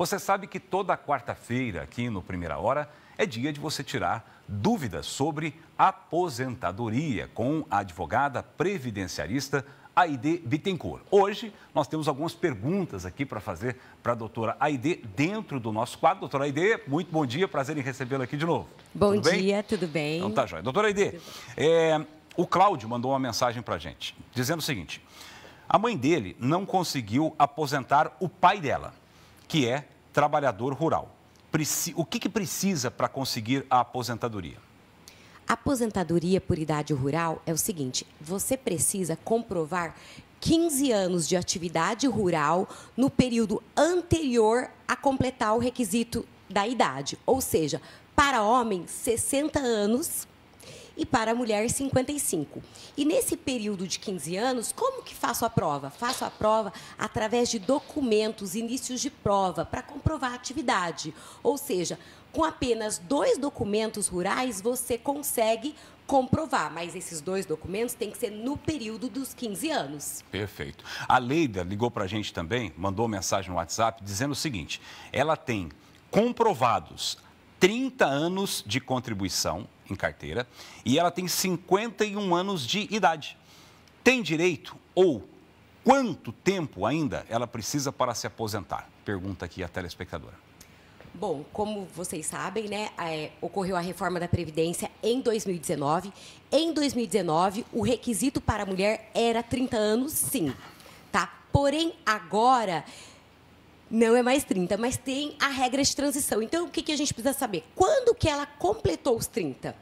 Você sabe que toda quarta-feira, aqui no Primeira Hora, é dia de você tirar dúvidas sobre aposentadoria com a advogada previdenciarista Aide Bittencourt. Hoje, nós temos algumas perguntas aqui para fazer para a doutora Aide dentro do nosso quadro. Doutora Aide, muito bom dia, prazer em recebê-la aqui de novo. Bom tudo dia, bem? tudo bem? Então tá, joia. Doutora Aide, é, o Cláudio mandou uma mensagem para a gente, dizendo o seguinte... A mãe dele não conseguiu aposentar o pai dela que é trabalhador rural. O que, que precisa para conseguir a aposentadoria? Aposentadoria por idade rural é o seguinte: você precisa comprovar 15 anos de atividade rural no período anterior a completar o requisito da idade, ou seja, para homem 60 anos e para a mulher 55. E nesse período de 15 anos, como que faço a prova? Faço a prova através de documentos, inícios de prova, para comprovar a atividade. Ou seja, com apenas dois documentos rurais você consegue comprovar, mas esses dois documentos têm que ser no período dos 15 anos. Perfeito. A Leida ligou para a gente também, mandou mensagem no WhatsApp dizendo o seguinte: ela tem comprovados 30 anos de contribuição em carteira e ela tem 51 anos de idade. Tem direito ou quanto tempo ainda ela precisa para se aposentar? Pergunta aqui a telespectadora. Bom, como vocês sabem, né, é, ocorreu a reforma da Previdência em 2019. Em 2019, o requisito para a mulher era 30 anos, sim. Tá? Porém, agora não é mais 30, mas tem a regra de transição. Então, o que, que a gente precisa saber? Quando que ela completou os 30?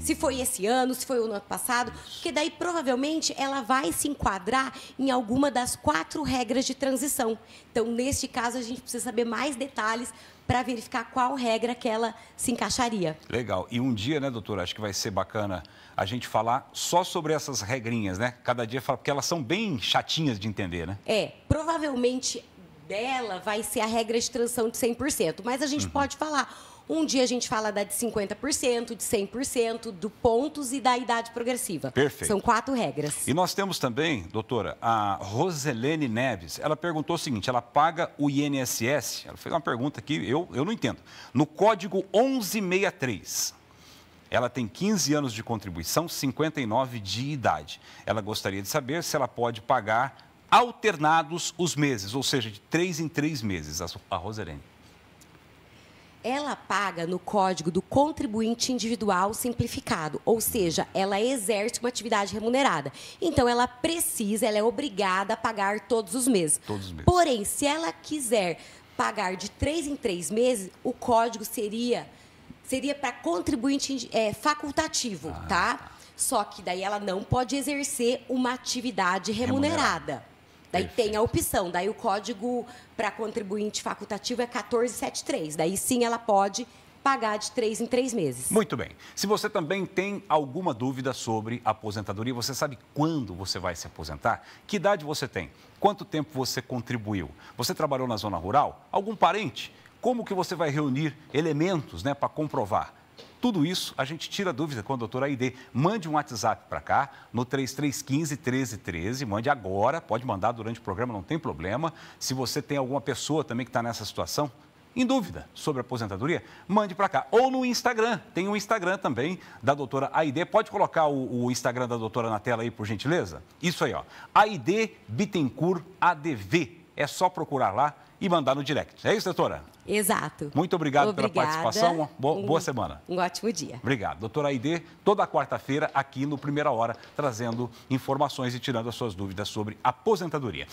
Se foi esse ano, se foi o ano passado, porque daí provavelmente ela vai se enquadrar em alguma das quatro regras de transição. Então, neste caso, a gente precisa saber mais detalhes para verificar qual regra que ela se encaixaria. Legal. E um dia, né, doutora, acho que vai ser bacana a gente falar só sobre essas regrinhas, né? Cada dia, porque elas são bem chatinhas de entender, né? É, provavelmente dela vai ser a regra de transição de 100%. Mas a gente uhum. pode falar. Um dia a gente fala da de 50%, de 100%, do pontos e da idade progressiva. Perfeito. São quatro regras. E nós temos também, doutora, a Roselene Neves. Ela perguntou o seguinte, ela paga o INSS? Ela fez uma pergunta que eu, eu não entendo. No código 1163, ela tem 15 anos de contribuição, 59 de idade. Ela gostaria de saber se ela pode pagar alternados os meses, ou seja, de três em três meses, a Roserene. Ela paga no código do contribuinte individual simplificado, ou seja, ela exerce uma atividade remunerada. Então, ela precisa, ela é obrigada a pagar todos os meses. Todos os meses. Porém, se ela quiser pagar de três em três meses, o código seria seria para contribuinte é, facultativo, ah. tá? tá. Só que daí ela não pode exercer uma atividade remunerada. remunerada. Daí Perfeito. tem a opção, daí o código para contribuinte facultativo é 1473. Daí sim ela pode pagar de três em três meses. Muito bem. Se você também tem alguma dúvida sobre aposentadoria, você sabe quando você vai se aposentar? Que idade você tem? Quanto tempo você contribuiu? Você trabalhou na zona rural? Algum parente? Como que você vai reunir elementos né, para comprovar? Tudo isso a gente tira dúvida com a doutora Aide. Mande um WhatsApp para cá no 3315 1313. Mande agora, pode mandar durante o programa, não tem problema. Se você tem alguma pessoa também que está nessa situação, em dúvida sobre aposentadoria, mande para cá. Ou no Instagram, tem um Instagram também da doutora Aide. Pode colocar o, o, Instagram da doutora na tela aí, por gentileza? Isso aí, ó. Aide Bittencourt ADV. É só procurar lá e mandar no direct. É isso, doutora? Exato. Muito obrigado Obrigada. pela participação. Boa, boa semana. Um ótimo dia. Obrigado. Doutora Aide, toda quarta-feira aqui no Primeira Hora, trazendo informações e tirando as suas dúvidas sobre aposentadoria.